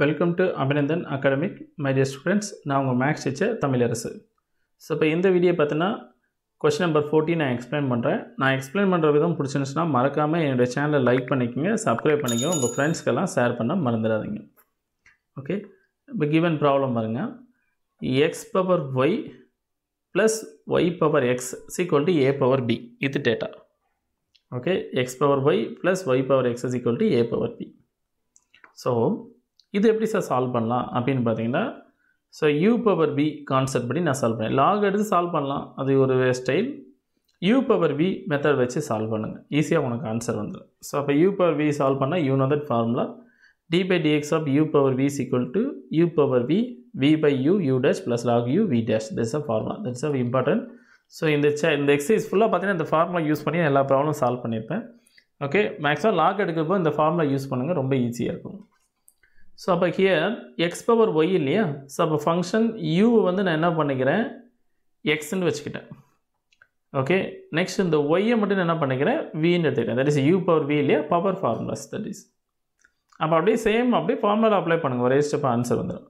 welcome to Abhinandan academic my dear students நான் உங்கள் maths teacher Tamilarasu so இப்போ இந்த வீடியோ பார்த்தீங்கன்னா கொஷின் நம்பர் ஃபோர்ட்டி நான் எக்ஸ்பிளைன் பண்ணுறேன் நான் எக்ஸ்பிளைன் பண்ணுற விதம் பிடிச்சிருந்துச்சுன்னா மறக்காமல் என்னுடைய சேனலை லைக் பண்ணிக்கோங்க சப்ஸ்கிரைப் பண்ணிக்கோங்க உங்கள் ஃப்ரெண்ட்ஸ்க்கெல்லாம் ஷேர் பண்ண மறந்துடாதீங்க ஓகே இப்போ கிவன் ப்ராப்ளம் பாருங்கள் x power y plus y power x equal to a power b இது data okay x power y plus y power x is equal to a power b so இது எப்படி sir solve பண்ணலாம் அப்படின்னு பார்த்தீங்கன்னா so u power b concept படி நான் solve பண்ணேன் lock எடுத்து சால்வ் பண்ணலாம் அது ஒரு style u power b method வச்சு சால்வ் பண்ணுங்கள் ஈஸியாக உனக்கு ஆன்சர் வந்துடும் ஸோ அப்போ யூ பவர் வி சால்வ் பண்ணால் you know that formula d by dx of u power v equal to u power v v by u u dash plus log u v dash that's a formula that's a important so இந்த ச இந்த exercise ஃபுல்லாக பார்த்தீங்கன்னா இந்த formula use பண்ணி எல்லா ப்ராப்ளமும் solve பண்ணியிருப்பேன் ஓகே மேக்ஸிமம் லாக் எடுக்கிறப்போ இந்த ஃபார்முலா யூஸ் பண்ணுங்கள் ரொம்ப ஈஸியாக இருக்கும் ஸோ அப்போ ஹியர் எக்ஸ் பவர் ஒய் இல்லையா ஸோ அப்போ ஃபங்க்ஷன் யூவை வந்து நான் என்ன பண்ணிக்கிறேன் எக்ஸ்ன்னு வச்சுக்கிட்டேன் ஓகே நெக்ஸ்ட் இந்த ஒய்யை மட்டும் நான் என்ன பண்ணிக்கிறேன் வின்னு எடுத்துக்கிட்டேன் that is u power v இல்லையா பவர் ஃபார்முலாஸ் தட் இஸ் அப்போ அப்படியே சேம் அப்படியே ஃபார்முலா அப்ளை பண்ணுங்கள் ஒரே ஸ்டெப் ஆன்சர் வந்துடும்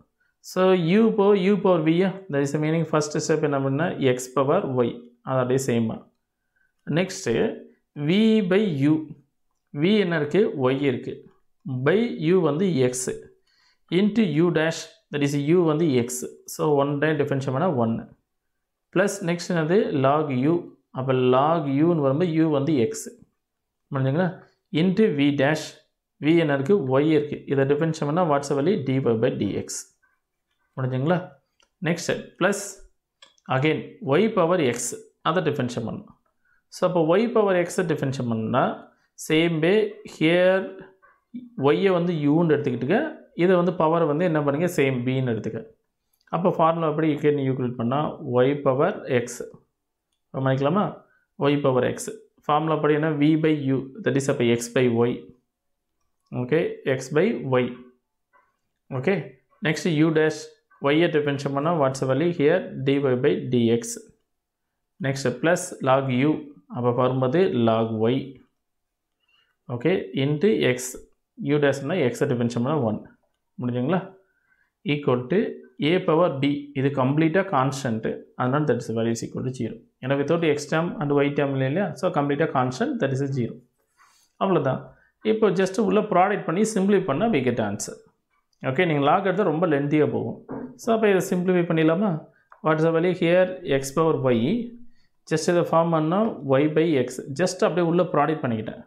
ஸோ யூ போ யூ பவர் வியா that is meaning first step என்ன பண்ணால் எக்ஸ் பவர் ஒய் அது அப்படியே சேமாக next v by u v என்ன இருக்குது ஒய் இருக்குது பை யூ வந்து x into u dash that is u வந்து x so one day differential பண்ணால் ஒன்று ப்ளஸ் நெக்ஸ்ட் என்னது லாக் யூ அப்போ லாக் யூன்னு வரும்போது யூ வந்து எக்ஸ் முடிஞ்சுங்களா இன்ட்டு வி டேஷ் வி என்ன இருக்குது ஒய் இருக்குது இதை டிஃபரன்ஷியல் பண்ணால் வாட்ஸ்அப் வழி டி பை எக்ஸ் முடிஞ்சுங்களா next plus again y power x அதை டிஃபரன்ஷியல் பண்ணும் ஸோ அப்போ ஒய் பவர் எக்ஸை டிஃபரன்ஷியல் பண்ணால் சேம் வே ஹியர் ஒய்யை வந்து யூன்னு எடுத்துக்கிட்டுக்க இதை வந்து பவர் வந்து என்ன பண்ணுங்கள் சேம் பின்னு எடுத்துக்க அப்போ ஃபார்முலா எப்படி யூ ஈக்குவலேட் பண்ணால் ஒய் பவர் எக்ஸ் பண்ணிக்கலாமா ஒய் பவர் எக்ஸ் ஃபார்முலா படி என்ன v by u that is அப்போ x by y okay x by y okay next u dash ஒய்யை டிஃபென்ஷன் பண்ணால் வாட்ஸ் வலி here dy by dx next plus log u அப்போ வரும்போது log y okay into x u டேஷ்னால் எக்ஸை differentiation பண்ணால் one முடிஞ்சுங்களா equal to a power d இது கம்ப்ளீட்டாக கான்ஸ்டன்ட்டு அதனால் that is values equal to zero ஏன்னா without x term and y term இல்லையா ஸோ கம்ப்ளீட்டாக கான்ஸ்டன்ட் தட் இஸ் ஜீரோ அவ்வளோதான் இப்போ ஜஸ்ட் உள்ளே ப்ராடக்ட் பண்ணி சிம்பிளி பண்ணால் வி கெட் ஆன்சர் ஓகே நீங்கள் லாக் எடுத்தால் ரொம்ப லென்த்தியாக போகும் ஸோ அப்போ இதை சிம்பிளிஃபை பண்ணிடலாமா what is a value here x power y just இதை ஃபார்ம் பண்ணால் ஒய் பை எக்ஸ் ஜஸ்ட் அப்படியே உள்ளே ப்ராடக்ட் பண்ணிக்கிட்டேன்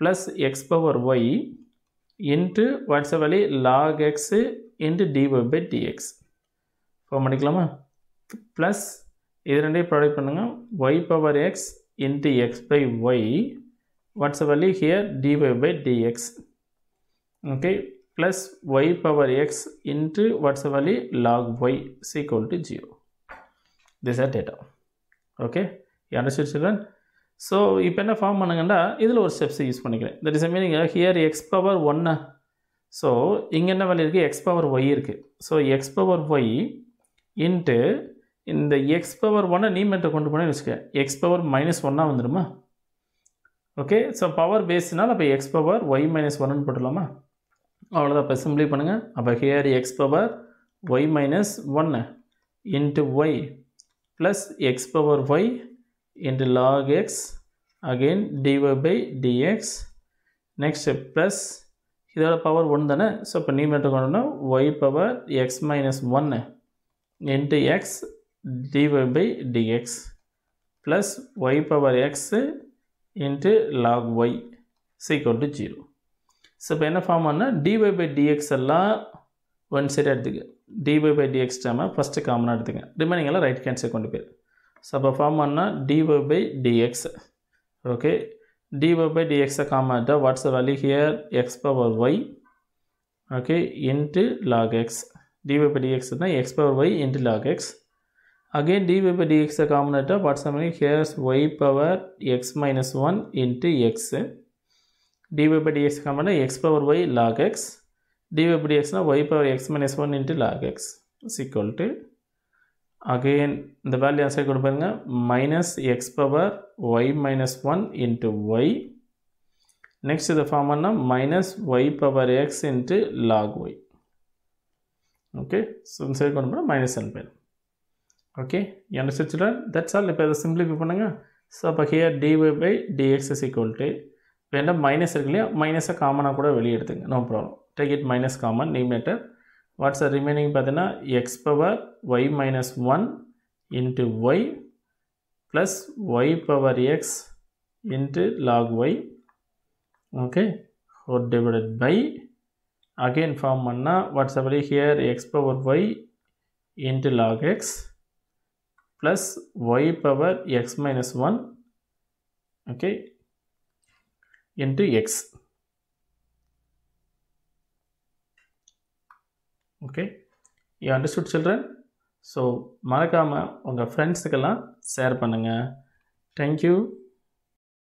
plus x power y into what's வழி log x into dy by dx form பண்ணிக்கலாமா ப்ளஸ் இது ரெண்டையும் ப்ரொடக்ட் பண்ணுங்கள் y power x into x by y what's வழி here dy by dx okay plus y power x into what's வழி log y equal to zero this are data okay you understand children so இப்போ என்ன form பண்ணுங்கன்னா இதில் ஒரு steps use பண்ணிக்கிறேன் that is meaning here x power ஒன்னு so இங்கே என்ன வேலை இருக்குது எக்ஸ் பவர் ஒய் இருக்குது so X power y into இந்த எக்ஸ் பவர் ஒன்னை நீ மட்டும் கொண்டு போனேன்னு வச்சுக்க எக்ஸ் பவர் மைனஸ் ஒன்னாக வந்துடுமா ஓகே ஸோ பவர் பேஸ்னால் அப்போ எக்ஸ் பவர் ஒய் மைனஸ் ஒன்னு போட்டுடலாமா அவ்வளோதான் இப்போ சிம்பிளி பண்ணுங்கள் அப்போ here x power y minus ஒன்னு into y plus x power y into log x again dy by dx next plus இதோட பவர் so தானே ஸோ இப்போ கொண்டும் y y power x 1 into x x by by dx plus y power into into log y equal to zero so இப்போ என்ன form ஆனால் dy by dx எல்லாம் one சைடாக எடுத்துக்க dy by dx term first காமனாக அட்துக்கு remaining எல்லாம் right hand கொண்டு போயிரு सब फॉर्म आना d y by dx okay d y by dx काम what's value here x power y okay into log x d y by dx x power y into log x again d y by dx काम what's value here y power x minus one into x d y by dx काम x power y log x d y by dx y power x minus one into log x equal to again இந்த value answer கூட பாருங்கள் minus x power y minus one into y next இதை form பண்ணால் minus y power x into log y okay so சரி கொண்டு போனால் minus one பேர் okay என்ன சில்ட்ரன் தட்ஸ் ஆல் இப்போ இதை சிம்பிளிஃபை பண்ணுங்கள் ஸோ அப்போ here dy by dx is equal to வேண்டாம் மைனஸ் இருக்கு இல்லையா மைனஸை காமனாக கூட வெளியே எடுத்துங்க no problem take it minus common நீ matter what's the remaining pathina x power y minus 1 into y plus y power x into log y okay or divided by again from manna what's the value here x power y into log x plus y power x minus 1 okay into x okay you understood children so மறக்காமல் உங்கள் ஃப்ரெண்ட்ஸுக்கெல்லாம் share பண்ணுங்கள் thank you